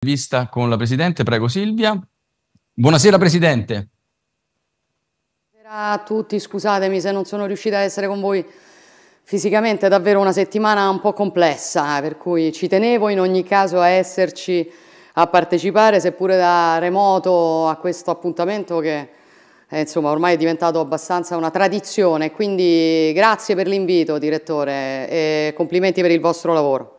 Vista con la Presidente, prego Silvia. Buonasera Presidente. Buonasera a tutti, scusatemi se non sono riuscita a essere con voi fisicamente, è davvero una settimana un po' complessa, per cui ci tenevo in ogni caso a esserci, a partecipare, seppure da remoto, a questo appuntamento che eh, insomma ormai è diventato abbastanza una tradizione, quindi grazie per l'invito direttore e complimenti per il vostro lavoro.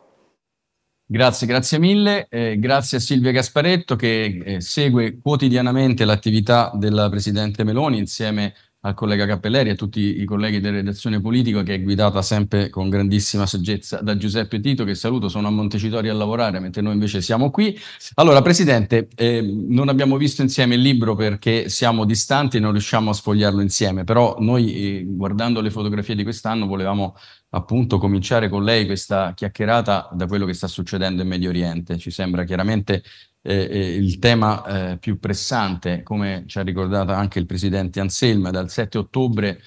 Grazie, grazie mille. Eh, grazie a Silvia Gasparetto che eh, segue quotidianamente l'attività della Presidente Meloni insieme al collega Cappelleri e a tutti i colleghi della redazione politica che è guidata sempre con grandissima saggezza da Giuseppe Tito che saluto, sono a Montecitorio a lavorare mentre noi invece siamo qui. Allora Presidente, eh, non abbiamo visto insieme il libro perché siamo distanti e non riusciamo a sfogliarlo insieme, però noi eh, guardando le fotografie di quest'anno volevamo appunto cominciare con lei questa chiacchierata da quello che sta succedendo in Medio Oriente. Ci sembra chiaramente eh, eh il tema eh, più pressante, come ci ha ricordato anche il presidente Anselma, dal 7 ottobre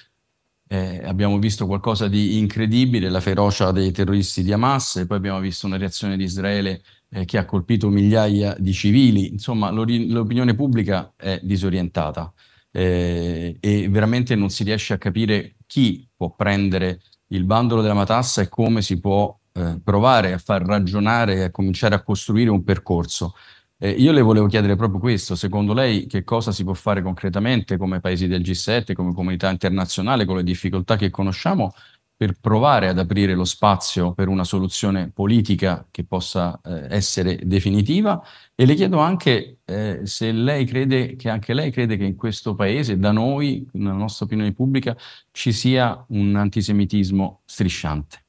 eh, abbiamo visto qualcosa di incredibile, la ferocia dei terroristi di Hamas, e poi abbiamo visto una reazione di Israele eh, che ha colpito migliaia di civili. Insomma, l'opinione pubblica è disorientata. Eh, e veramente non si riesce a capire chi può prendere il bandolo della matassa e come si può eh, provare a far ragionare e a cominciare a costruire un percorso. Eh, io le volevo chiedere proprio questo, secondo lei che cosa si può fare concretamente come paesi del G7, come comunità internazionale, con le difficoltà che conosciamo per provare ad aprire lo spazio per una soluzione politica che possa eh, essere definitiva e le chiedo anche eh, se lei crede che anche lei crede che in questo paese, da noi, nella nostra opinione pubblica, ci sia un antisemitismo strisciante.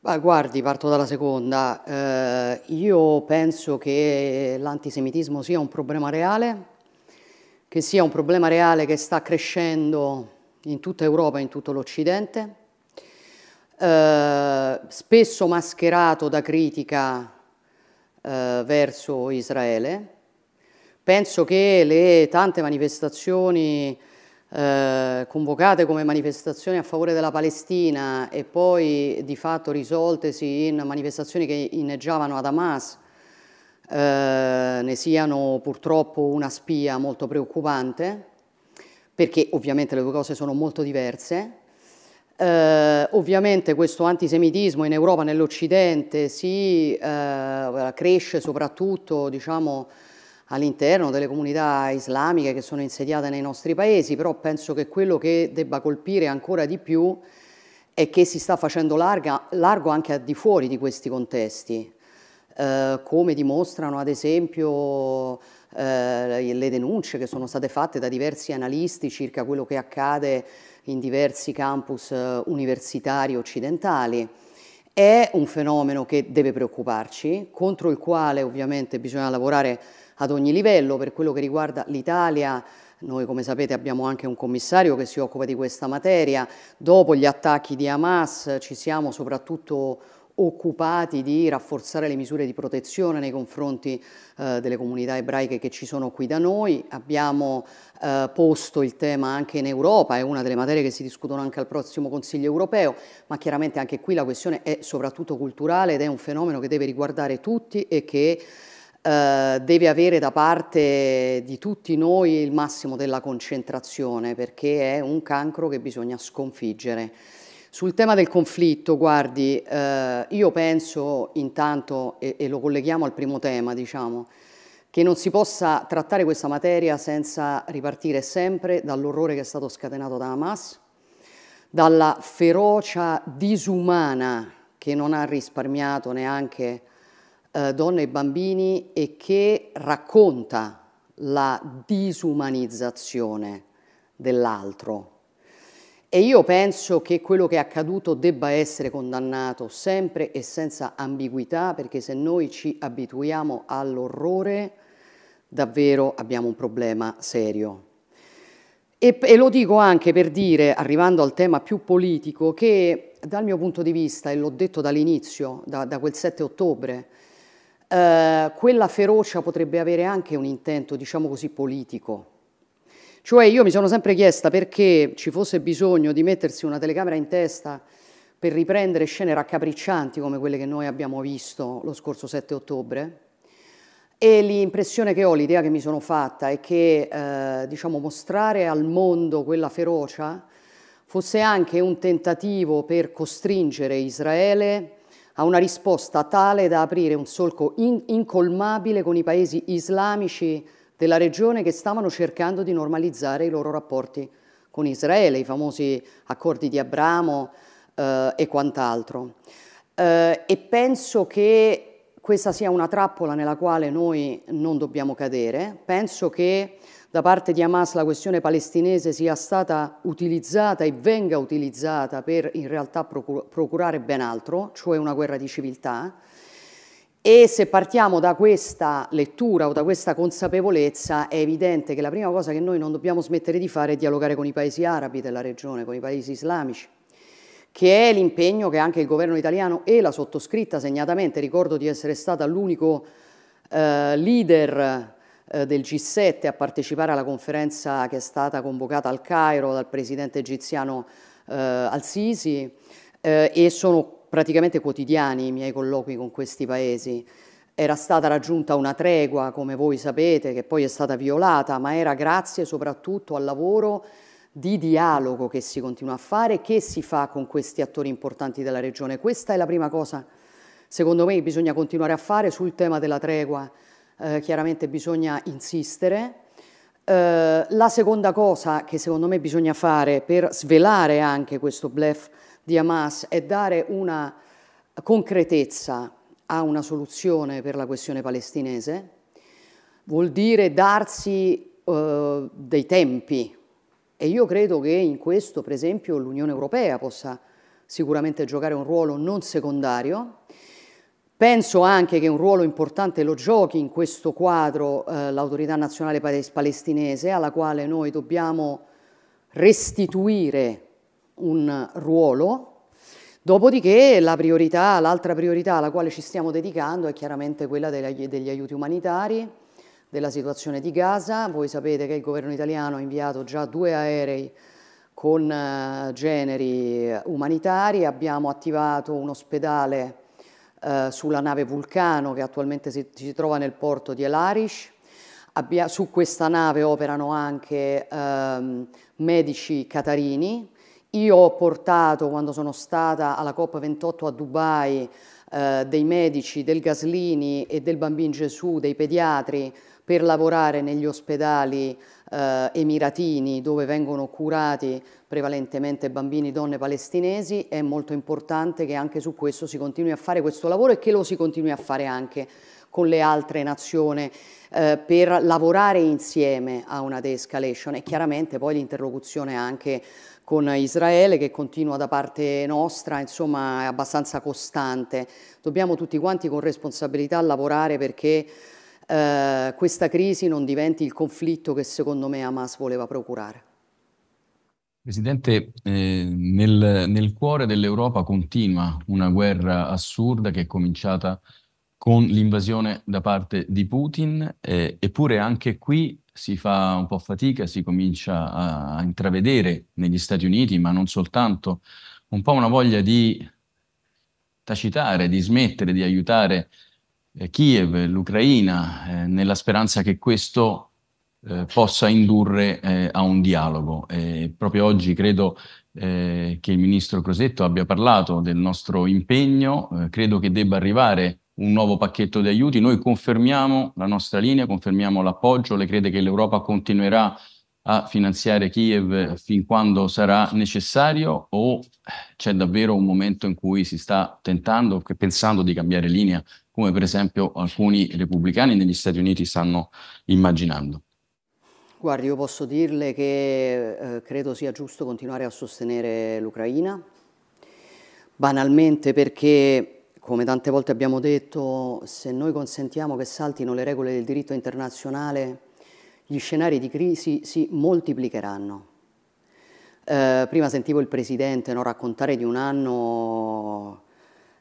Ma guardi, parto dalla seconda. Eh, io penso che l'antisemitismo sia un problema reale, che sia un problema reale che sta crescendo in tutta Europa e in tutto l'Occidente, eh, spesso mascherato da critica eh, verso Israele. Penso che le tante manifestazioni eh, convocate come manifestazioni a favore della Palestina e poi di fatto risoltesi in manifestazioni che inneggiavano ad Hamas, eh, ne siano purtroppo una spia molto preoccupante perché ovviamente le due cose sono molto diverse. Eh, ovviamente questo antisemitismo in Europa, nell'Occidente, si eh, cresce soprattutto diciamo, all'interno delle comunità islamiche che sono insediate nei nostri paesi, però penso che quello che debba colpire ancora di più è che si sta facendo larga, largo anche al di fuori di questi contesti, eh, come dimostrano ad esempio eh, le denunce che sono state fatte da diversi analisti circa quello che accade in diversi campus eh, universitari occidentali. È un fenomeno che deve preoccuparci, contro il quale ovviamente bisogna lavorare ad ogni livello. Per quello che riguarda l'Italia, noi come sapete abbiamo anche un commissario che si occupa di questa materia. Dopo gli attacchi di Hamas ci siamo soprattutto occupati di rafforzare le misure di protezione nei confronti eh, delle comunità ebraiche che ci sono qui da noi, abbiamo eh, posto il tema anche in Europa, è una delle materie che si discutono anche al prossimo Consiglio europeo, ma chiaramente anche qui la questione è soprattutto culturale ed è un fenomeno che deve riguardare tutti e che Uh, deve avere da parte di tutti noi il massimo della concentrazione perché è un cancro che bisogna sconfiggere. Sul tema del conflitto, guardi, eh, io penso intanto, e, e, lo colleghiamo al primo tema, diciamo, che non si possa trattare questa materia senza ripartire sempre dall'orrore che è stato scatenato da Hamas, dalla ferocia disumana che non ha risparmiato neanche eh, donne e bambini e che racconta la disumanizzazione dell'altro, e io penso che quello che è accaduto debba essere condannato sempre e senza ambiguità, perché se noi ci abituiamo all'orrore, davvero abbiamo un problema serio. E, e, lo dico anche per dire, arrivando al tema più politico, che dal mio punto di vista, e l'ho detto dall'inizio, da, da, quel 7 ottobre, eh, quella ferocia potrebbe avere anche un intento, diciamo così, politico cioè io mi sono sempre chiesta perché ci fosse bisogno di mettersi una telecamera in testa per riprendere scene raccapriccianti come quelle che noi abbiamo visto lo scorso 7 ottobre. E l'impressione che ho, l'idea che mi sono fatta è che eh, diciamo, mostrare al mondo quella ferocia fosse anche un tentativo per costringere Israele a una risposta tale da aprire un solco in incolmabile con i paesi islamici della regione che stavano cercando di normalizzare i loro rapporti con Israele, i famosi accordi di Abramo eh, e quant'altro. Eh, e penso che questa sia una trappola nella quale noi non dobbiamo cadere. Penso che da parte di Hamas la questione palestinese sia stata utilizzata e venga utilizzata per in realtà procurare ben altro, cioè una guerra di civiltà. E se partiamo da questa lettura o da questa consapevolezza è evidente che la prima cosa che noi non dobbiamo smettere di fare è dialogare con i paesi arabi della regione, con i paesi islamici, che è l'impegno che anche il governo italiano e la sottoscritta segnatamente, ricordo di essere stata l'unico eh, leader eh, del G7 a partecipare alla conferenza che è stata convocata al Cairo dal presidente egiziano eh, al-Sisi eh, e sono praticamente quotidiani i miei colloqui con questi paesi. Era stata raggiunta una tregua, come voi sapete, che poi è stata violata, ma era grazie soprattutto al lavoro di dialogo che si continua a fare, che si fa con questi attori importanti della regione. Questa è la prima cosa, secondo me, che bisogna continuare a fare sul tema della tregua. Eh, chiaramente bisogna insistere. Eh, la seconda cosa che secondo me bisogna fare per svelare anche questo blef di Hamas è dare una concretezza a una soluzione per la questione palestinese, vuol dire darsi eh, dei tempi e io credo che in questo, per esempio, l'Unione Europea possa sicuramente giocare un ruolo non secondario. Penso anche che un ruolo importante lo giochi in questo quadro eh, l'autorità nazionale palestinese alla quale noi dobbiamo restituire un ruolo, dopodiché la priorità, l'altra priorità alla quale ci stiamo dedicando è chiaramente quella degli, aiuti umanitari, della situazione di Gaza. Voi sapete che il governo italiano ha inviato già due aerei con eh, generi umanitari, abbiamo attivato un ospedale eh, sulla nave Vulcano che attualmente si, si trova nel porto di El Arish, Abbia, su questa nave operano anche ehm, medici catarini io ho portato, quando sono stata alla COP28 a Dubai, eh, dei medici, del Gaslini e del Bambin Gesù, dei pediatri, per lavorare negli ospedali eh, emiratini dove vengono curati prevalentemente bambini, donne palestinesi, è molto importante che anche su questo si continui a fare questo lavoro e che lo si continui a fare anche con le altre nazioni eh, per lavorare insieme a una de-escalation e chiaramente poi l'interlocuzione anche con Israele che continua da parte nostra, insomma è abbastanza costante. Dobbiamo tutti quanti con responsabilità lavorare perché eh, questa crisi non diventi il conflitto che secondo me Hamas voleva procurare. Presidente, eh, nel, nel cuore dell'Europa continua una guerra assurda che è cominciata con l'invasione da parte di Putin, eh, eppure anche qui si fa un po' fatica, si comincia a, a intravedere negli Stati Uniti, ma non soltanto, un po' una voglia di tacitare, di smettere di aiutare eh, Kiev, l'Ucraina, eh, nella speranza che questo eh, possa indurre eh, a un dialogo. proprio oggi credo eh, che il ministro Crosetto abbia parlato del nostro impegno, eh, credo che debba arrivare un nuovo pacchetto di aiuti. Noi confermiamo la nostra linea, confermiamo l'appoggio, le crede che l'Europa continuerà a finanziare Kiev fin quando sarà necessario o c'è davvero un momento in cui si sta tentando, pensando di cambiare linea, come per esempio alcuni repubblicani negli Stati Uniti stanno immaginando? Guardi, io posso dirle che eh, credo sia giusto continuare a sostenere l'Ucraina, banalmente perché come tante volte abbiamo detto, se noi consentiamo che saltino le regole del diritto internazionale, gli scenari di crisi si moltiplicheranno. Eh, prima sentivo il Presidente no, raccontare di un anno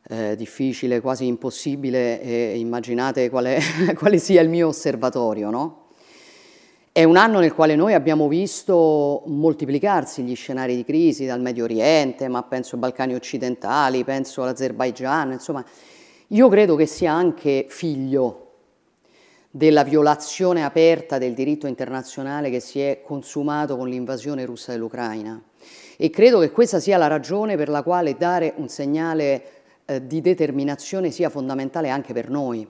eh, difficile, quasi impossibile, e immaginate quale, quale sia il mio osservatorio, no? È un anno nel quale noi abbiamo visto moltiplicarsi gli scenari di crisi dal Medio Oriente, ma penso ai Balcani occidentali, penso all'Azerbaigian, insomma, io credo che sia anche figlio della violazione aperta del diritto internazionale che si è consumato con l'invasione russa dell'Ucraina e credo che questa sia la ragione per la quale dare un segnale eh, di determinazione sia fondamentale anche per noi.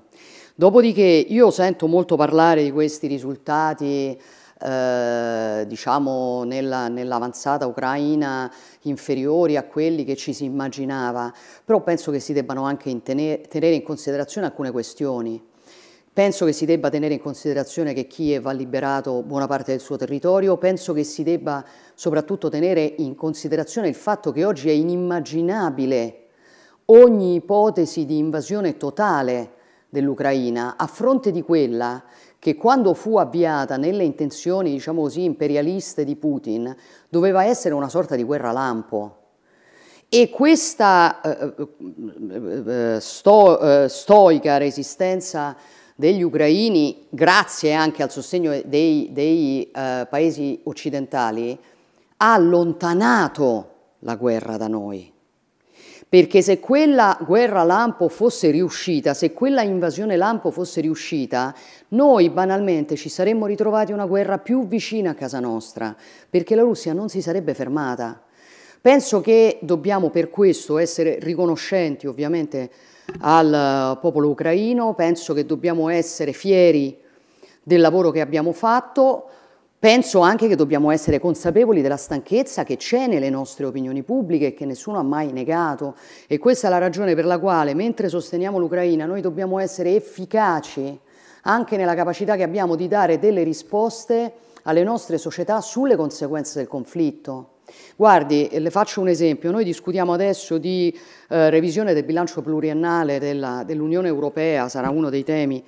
Dopodiché io sento molto parlare di questi risultati eh, diciamo nell'avanzata ucraina inferiori a quelli che ci si immaginava, però penso che si debbano anche tenere, tenere in considerazione alcune questioni. Penso che si debba tenere in considerazione che Kiev ha liberato buona parte del suo territorio, penso che si debba soprattutto tenere in considerazione il fatto che oggi è inimmaginabile ogni ipotesi di invasione totale dell'Ucraina, a fronte di quella che quando fu avviata nelle intenzioni, diciamo così, imperialiste di Putin, doveva essere una sorta di guerra lampo. E questa eh, eh, eh sto, eh, stoica resistenza degli ucraini, grazie anche al sostegno dei, dei eh, paesi occidentali, ha allontanato la guerra da noi. Perché se quella guerra lampo fosse riuscita, se quella invasione lampo fosse riuscita, noi banalmente ci saremmo ritrovati una guerra più vicina a casa nostra, perché la Russia non si sarebbe fermata. Penso che dobbiamo per questo essere riconoscenti ovviamente al eh, popolo ucraino, penso che dobbiamo essere fieri del lavoro che abbiamo fatto, Penso anche che dobbiamo essere consapevoli della stanchezza che c'è nelle nostre opinioni pubbliche e che nessuno ha mai negato e questa è la ragione per la quale mentre sosteniamo l'Ucraina noi dobbiamo essere efficaci anche nella capacità che abbiamo di dare delle risposte alle nostre società sulle conseguenze del conflitto. Guardi, eh, le faccio un esempio, noi discutiamo adesso di eh, revisione del bilancio pluriennale dell'Unione dell Europea, sarà uno dei temi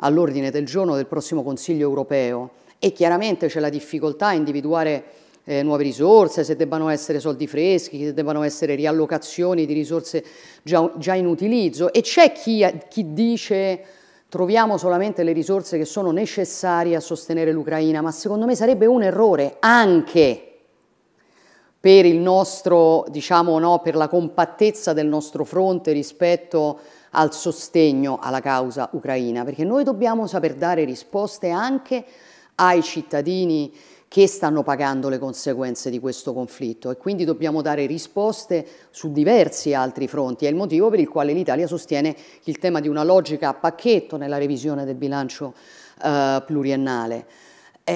all'ordine del giorno del prossimo Consiglio europeo e chiaramente c'è la difficoltà a individuare eh, nuove risorse, se debbano essere soldi freschi, se debbano essere riallocazioni di risorse già, già in utilizzo e c'è chi, chi dice troviamo solamente le risorse che sono necessarie a sostenere l'Ucraina, ma secondo me sarebbe un errore anche per il nostro, diciamo no, per la compattezza del nostro fronte rispetto al sostegno alla causa ucraina, perché noi dobbiamo saper dare risposte anche a ai cittadini che stanno pagando le conseguenze di questo conflitto e quindi dobbiamo dare risposte su diversi altri fronti. È il motivo per il quale l'Italia sostiene il tema di una logica a pacchetto nella revisione del bilancio eh, pluriennale. E,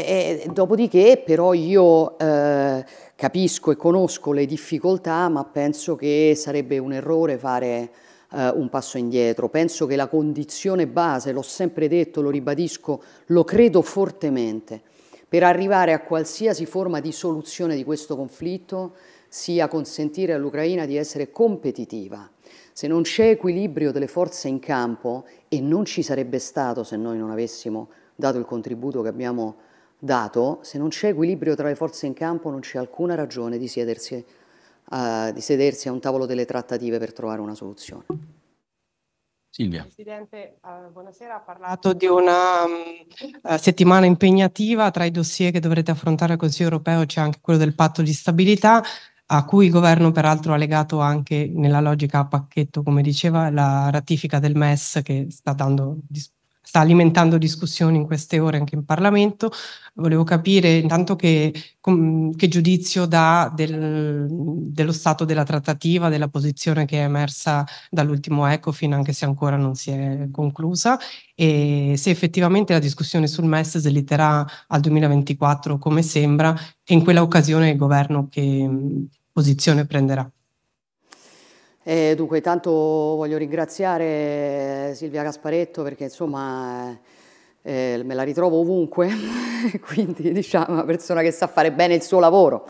e, dopodiché però io eh, capisco e conosco le difficoltà, ma penso che sarebbe un errore fare eh, un passo indietro. Penso che la condizione base, l'ho sempre detto, lo ribadisco, lo credo fortemente, per arrivare a qualsiasi forma di soluzione di questo conflitto sia consentire all'Ucraina di essere competitiva. Se non c'è equilibrio delle forze in campo, e non ci sarebbe stato se noi non avessimo dato il contributo che abbiamo dato, se non c'è equilibrio tra le forze in campo non c'è alcuna ragione di siedersi a, di sedersi a un tavolo delle trattative per trovare una soluzione. Silvia. Presidente, uh, buonasera. Ha parlato di una um, settimana impegnativa tra i dossier che dovrete affrontare al Consiglio europeo, c'è anche quello del patto di stabilità a cui il governo peraltro ha legato anche nella logica a pacchetto, come diceva, la ratifica del MES che sta dando sta alimentando discussioni in queste ore anche in Parlamento. Volevo capire intanto che, com, che giudizio dà del, dello stato della trattativa, della posizione che è emersa dall'ultimo Ecofin, anche se ancora non si è conclusa, e se effettivamente la discussione sul MES slitterà al 2024 come sembra e in quella occasione il governo che posizione prenderà. E dunque intanto voglio ringraziare Silvia Casparetto perché insomma eh, eh, me la ritrovo ovunque, quindi diciamo una persona che sa fare bene il suo lavoro.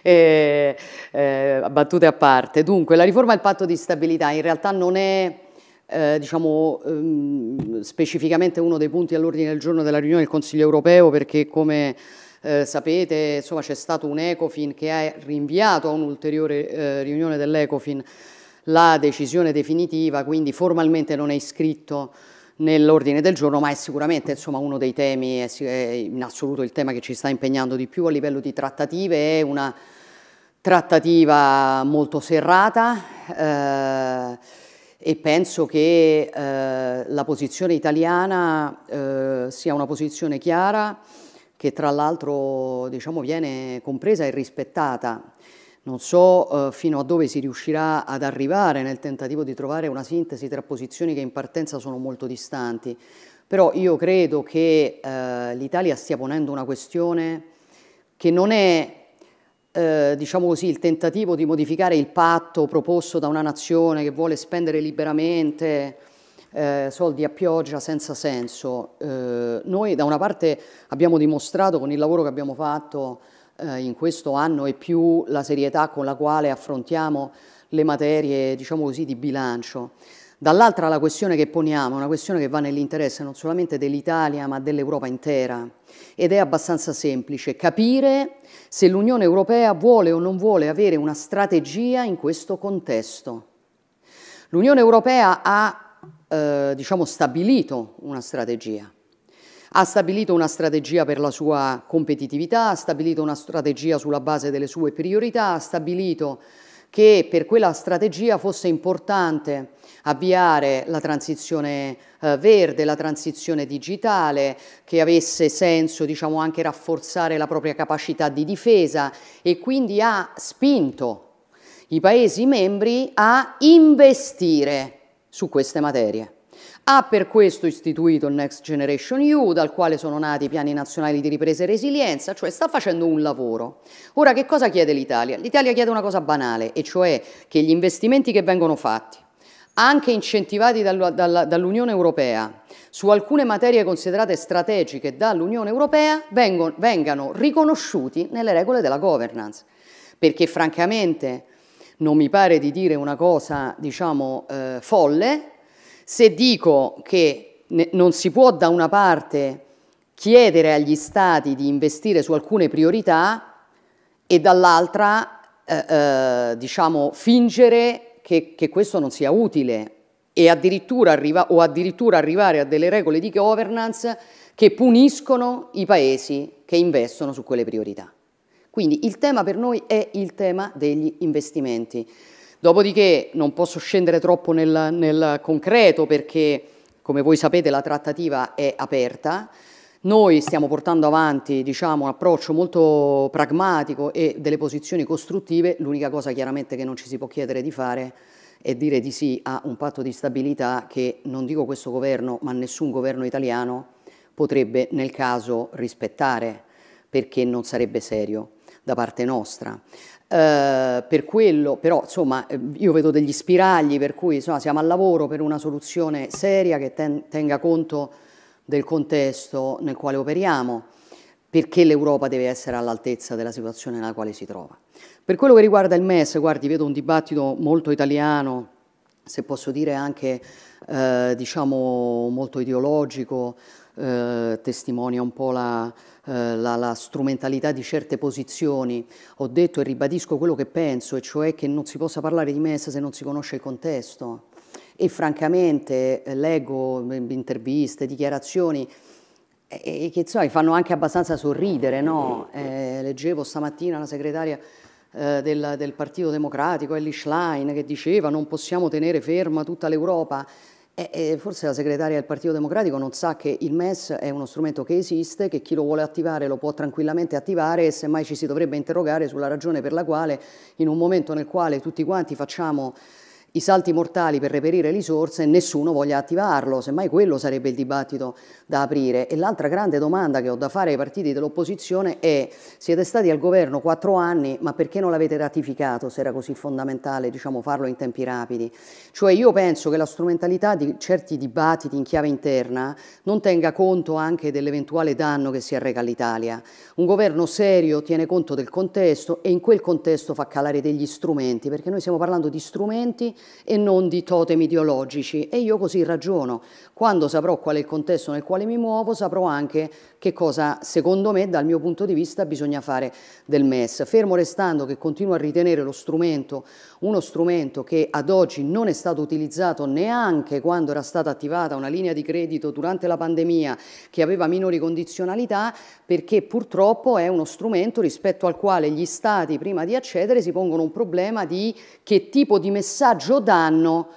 E, eh, battute a parte. Dunque la riforma del patto di stabilità in realtà non è eh, diciamo ehm, specificamente uno dei punti all'ordine del giorno della riunione del Consiglio europeo perché come eh, sapete c'è stato un Ecofin che ha rinviato a un'ulteriore eh, riunione dell'Ecofin la decisione definitiva, quindi formalmente non è iscritto nell'ordine del giorno, ma è sicuramente insomma, uno dei temi, è, in assoluto il tema che ci sta impegnando di più a livello di trattative, è una trattativa molto serrata eh, e penso che eh, la posizione italiana eh, sia una posizione chiara che tra l'altro diciamo, viene compresa e rispettata. Non so eh, fino a dove si riuscirà ad arrivare nel tentativo di trovare una sintesi tra posizioni che in partenza sono molto distanti, però io credo che eh, l'Italia stia ponendo una questione che non è eh, diciamo così, il tentativo di modificare il patto proposto da una nazione che vuole spendere liberamente eh, soldi a pioggia senza senso. Eh, noi da una parte abbiamo dimostrato con il lavoro che abbiamo fatto eh, in questo anno e più la serietà con la quale affrontiamo le materie, diciamo così, di bilancio. Dall'altra la questione che poniamo è una questione che va nell'interesse non solamente dell'Italia ma dell'Europa intera ed è abbastanza semplice capire se l'Unione Europea vuole o non vuole avere una strategia in questo contesto. L'Unione Europea ha eh, diciamo, stabilito una strategia ha stabilito una strategia per la sua competitività, ha stabilito una strategia sulla base delle sue priorità, ha stabilito che per quella strategia fosse importante avviare la transizione eh, verde, la transizione digitale, che avesse senso diciamo, anche rafforzare la propria capacità di difesa e quindi ha spinto i Paesi membri a investire su queste materie. Ha per questo istituito il Next Generation EU, dal quale sono nati i piani nazionali di ripresa e resilienza, cioè sta facendo un lavoro. Ora che cosa chiede l'Italia? L'Italia chiede una cosa banale, e cioè che gli investimenti che vengono fatti, anche incentivati dall'Unione Europea, su alcune materie considerate strategiche dall'Unione Europea, vengano riconosciuti nelle regole della governance. Perché francamente non mi pare di dire una cosa, diciamo, eh, folle, se dico che non si può da una parte chiedere agli Stati di investire su alcune priorità e dall'altra eh, eh, diciamo, fingere che, che, questo non sia utile addirittura arriva, o addirittura arrivare a delle regole di governance che puniscono i paesi che investono su quelle priorità. Quindi il tema per noi è il tema degli investimenti. Dopodiché non posso scendere troppo nel, nel concreto perché, come voi sapete, la trattativa è aperta. Noi stiamo portando avanti diciamo, un approccio molto pragmatico e delle posizioni costruttive, l'unica cosa chiaramente che non ci si può chiedere di fare è dire di sì a un patto di stabilità che non dico questo governo, ma nessun governo italiano potrebbe nel caso rispettare, perché non sarebbe serio da parte nostra. Eh, per quello, però insomma eh, io vedo degli spiragli per cui insomma, siamo al lavoro per una soluzione seria che ten tenga conto del contesto nel quale operiamo, perché l'Europa deve essere all'altezza della situazione nella quale si trova. Per quello che riguarda il MES, guardi, vedo un dibattito molto italiano, se posso dire anche eh, diciamo molto ideologico, eh, testimonia un po' la, eh, la, la, strumentalità di certe posizioni. Ho detto e ribadisco quello che penso, e cioè che non si possa parlare di MES se non si conosce il contesto. E francamente eh, leggo mm, interviste, dichiarazioni e, che insomma, fanno anche abbastanza sorridere. No? Eh, leggevo stamattina la segretaria eh, del, del, Partito Democratico, Ellie Schlein, che diceva non possiamo tenere ferma tutta l'Europa. E, e forse la segretaria del Partito Democratico non sa che il MES è uno strumento che esiste, che chi lo vuole attivare lo può tranquillamente attivare e semmai ci si dovrebbe interrogare sulla ragione per la quale in un momento nel quale tutti quanti facciamo i salti mortali per reperire risorse, e nessuno voglia attivarlo, semmai quello sarebbe il dibattito da aprire. E l'altra grande domanda che ho da fare ai partiti dell'opposizione è siete stati al governo quattro anni, ma perché non l'avete ratificato se era così fondamentale diciamo, farlo in tempi rapidi? Cioè io penso che la strumentalità di certi dibattiti in chiave interna non tenga conto anche dell'eventuale danno che si arreca all'Italia. Un governo serio tiene conto del contesto e in quel contesto fa calare degli strumenti, perché noi stiamo parlando di strumenti e non di totem ideologici. E io così ragiono. Quando saprò qual è il contesto nel quale mi muovo, saprò anche che cosa, secondo me, dal mio punto di vista, bisogna fare del MES. Fermo restando che continuo a ritenere lo strumento uno strumento che ad oggi non è stato utilizzato neanche quando era stata attivata una linea di credito durante la pandemia che aveva minori condizionalità, perché purtroppo è uno strumento rispetto al quale gli Stati, prima di accedere, si pongono un problema di che tipo di messaggio messaggio danno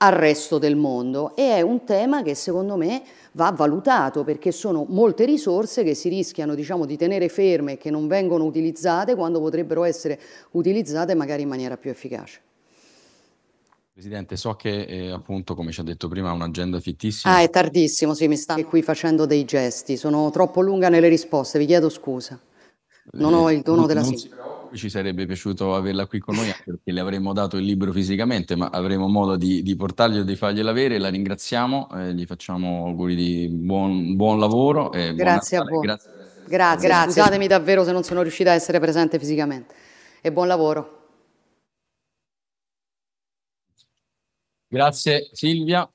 al resto del mondo e è un tema che secondo me va valutato perché sono molte risorse che si rischiano diciamo, di tenere ferme e che non vengono utilizzate quando potrebbero essere utilizzate magari in maniera più efficace. Presidente, so che eh, appunto, come ci ha detto prima, è un'agenda fittissima. Ah, è tardissimo, sì, mi stanno qui facendo dei gesti, sono troppo lunga nelle risposte, vi chiedo scusa. Non ho il dono della sincope ci sarebbe piaciuto averla qui con noi perché le avremmo dato il libro fisicamente, ma avremo modo di, di portarglielo, di fargliela avere. La ringraziamo, eh, gli facciamo auguri di buon, buon lavoro. E grazie a voi. Grazie. Grazie. grazie, scusatemi davvero se non sono riuscita a essere presente fisicamente. E buon lavoro. Grazie Silvia.